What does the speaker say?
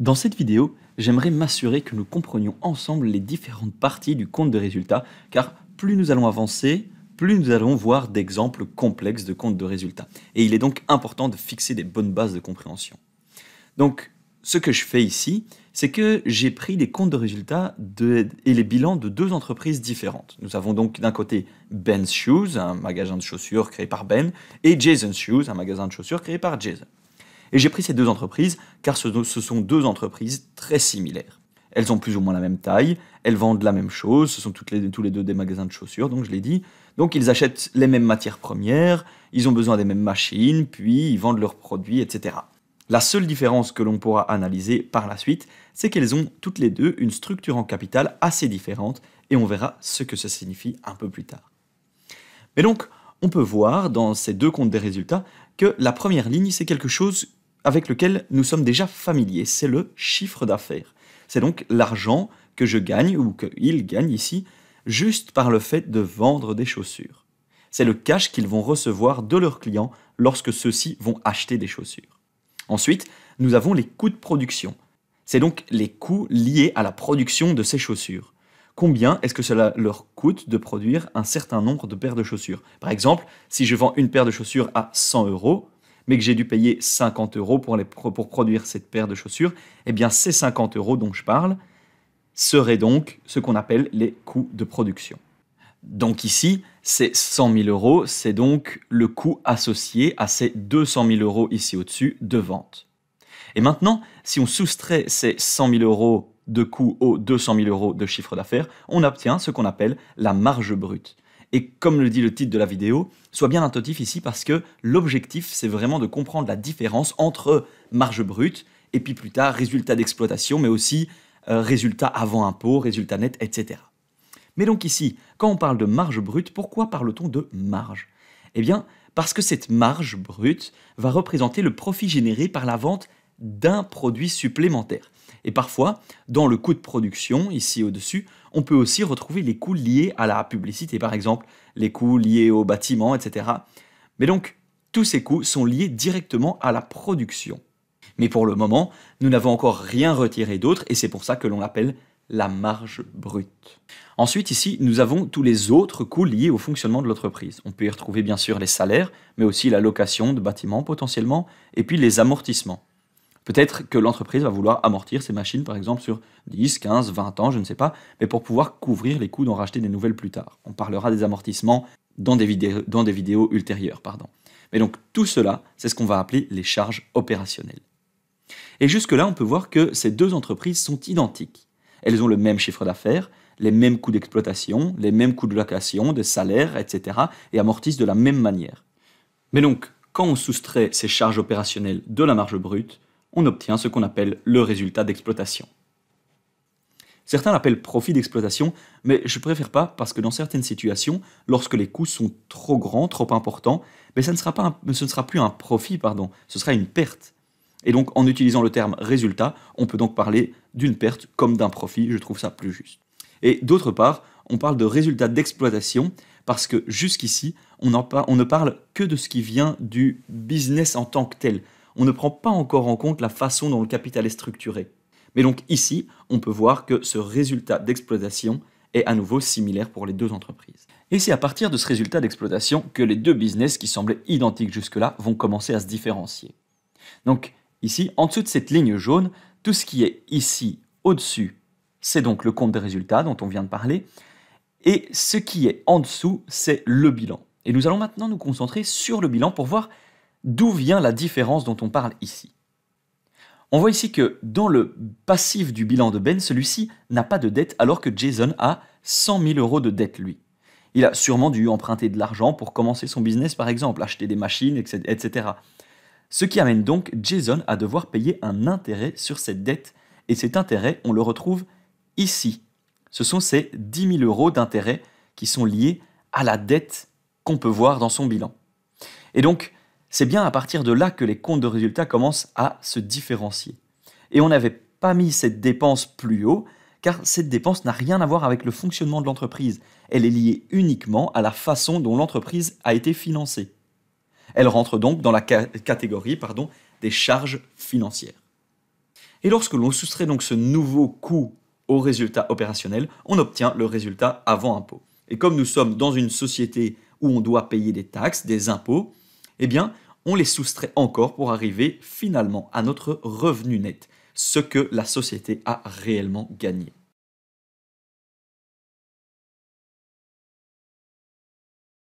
Dans cette vidéo, j'aimerais m'assurer que nous comprenions ensemble les différentes parties du compte de résultat, car plus nous allons avancer, plus nous allons voir d'exemples complexes de comptes de résultats. Et il est donc important de fixer des bonnes bases de compréhension. Donc, ce que je fais ici, c'est que j'ai pris des comptes de résultats et les bilans de deux entreprises différentes. Nous avons donc d'un côté Ben's Shoes, un magasin de chaussures créé par Ben, et Jason's Shoes, un magasin de chaussures créé par Jason. Et j'ai pris ces deux entreprises car ce, sont deux entreprises très similaires. Elles ont plus ou moins la même taille, elles vendent la même chose, ce sont toutes tous les deux des magasins de chaussures, donc je l'ai dit. Donc ils achètent les mêmes matières premières, ils ont besoin des mêmes machines, puis ils vendent leurs produits, etc. La seule différence que l'on pourra analyser par la suite, c'est qu'elles ont toutes les deux une structure en capital assez différente, et on verra ce que ça signifie un peu plus tard. Mais donc, on peut voir dans ces deux comptes des résultats que la première ligne, c'est quelque chose avec lequel nous sommes déjà familiers, c'est le chiffre d'affaires. C'est donc l'argent que je gagne ou qu'ils gagnent ici juste par le fait de vendre des chaussures. C'est le cash qu'ils vont recevoir de leurs clients lorsque ceux-ci vont acheter des chaussures. Ensuite, nous avons les coûts de production. C'est donc les coûts liés à la production de ces chaussures. Combien est-ce que cela leur coûte de produire un certain nombre de paires de chaussures Par exemple, si je vends une paire de chaussures à 100 euros, mais que j'ai dû payer 50 euros pour, produire cette paire de chaussures, eh bien ces 50 euros dont je parle seraient donc ce qu'on appelle les coûts de production. Donc ici, ces 100 000 euros, c'est donc le coût associé à ces 200 000 euros ici au-dessus de vente. Et maintenant, si on soustrait ces 100 000 euros de coûts aux 200 000 euros de chiffre d'affaires, on obtient ce qu'on appelle la marge brute et comme le dit le titre de la vidéo, sois bien attentif ici parce que l'objectif, c'est vraiment de comprendre la différence entre marge brute et puis plus tard résultat d'exploitation, mais aussi euh, résultat avant impôt, résultat net, etc. Mais donc ici, quand on parle de marge brute, pourquoi parle-t-on de marge Eh bien, parce que cette marge brute va représenter le profit généré par la vente d'un produit supplémentaire. Et parfois, dans le coût de production, ici au-dessus, on peut aussi retrouver les coûts liés à la publicité, par exemple, les coûts liés au bâtiment, etc. Mais donc, tous ces coûts sont liés directement à la production. Mais pour le moment, nous n'avons encore rien retiré d'autre et c'est pour ça que l'on l'appelle la marge brute. Ensuite, ici, nous avons tous les autres coûts liés au fonctionnement de l'entreprise. On peut y retrouver bien sûr les salaires, mais aussi la location de bâtiments potentiellement, et puis les amortissements. Peut-être que l'entreprise va vouloir amortir ses machines, par exemple, sur 10, 15, 20 ans, je ne sais pas, mais pour pouvoir couvrir les coûts d'en racheter des nouvelles plus tard. On parlera des amortissements dans des, vidéos, ultérieures. Pardon. Mais donc tout cela, c'est ce qu'on va appeler les charges opérationnelles. Et jusque-là, on peut voir que ces deux entreprises sont identiques. Elles ont le même chiffre d'affaires, les mêmes coûts d'exploitation, les mêmes coûts de location, de salaires, etc. et amortissent de la même manière. Mais donc, quand on soustrait ces charges opérationnelles de la marge brute, on obtient ce qu'on appelle le résultat d'exploitation. Certains l'appellent profit d'exploitation, mais je préfère pas parce que dans certaines situations, lorsque les coûts sont trop grands, trop importants, mais ce ne sera plus un profit, pardon, ce sera une perte. Et donc en utilisant le terme résultat, on peut donc parler d'une perte comme d'un profit, je trouve ça plus juste. Et d'autre part, on parle de résultat d'exploitation parce que jusqu'ici, on, on ne parle que de ce qui vient du business en tant que tel, on ne prend pas encore en compte la façon dont le capital est structuré. Mais donc ici, on peut voir que ce résultat d'exploitation est à nouveau similaire pour les deux entreprises. Et c'est à partir de ce résultat d'exploitation que les deux business qui semblaient identiques jusque-là vont commencer à se différencier. Donc ici, en dessous de cette ligne jaune, tout ce qui est ici au-dessus, c'est donc le compte des résultats dont on vient de parler, et ce qui est en dessous, c'est le bilan. Et nous allons maintenant nous concentrer sur le bilan pour voir d'où vient la différence dont on parle ici On voit ici que dans le passif du bilan de Ben, celui-ci n'a pas de dette alors que Jason a 100 000 euros de dette lui. Il a sûrement dû emprunter de l'argent pour commencer son business par exemple, acheter des machines, etc. Ce qui amène donc Jason à devoir payer un intérêt sur cette dette, et cet intérêt, on le retrouve ici. Ce sont ces 10 000 euros d'intérêt qui sont liés à la dette qu'on peut voir dans son bilan. Et donc, c'est bien à partir de là que les comptes de résultats commencent à se différencier. Et on n'avait pas mis cette dépense plus haut, car cette dépense n'a rien à voir avec le fonctionnement de l'entreprise. Elle est liée uniquement à la façon dont l'entreprise a été financée. Elle rentre donc dans la catégorie pardon, des charges financières. Et lorsque l'on soustrait donc ce nouveau coût au résultat opérationnel, on obtient le résultat avant impôt. Et comme nous sommes dans une société où on doit payer des taxes, des impôts, eh bien, on les soustrait encore pour arriver finalement à notre revenu net, ce que la société a réellement gagné.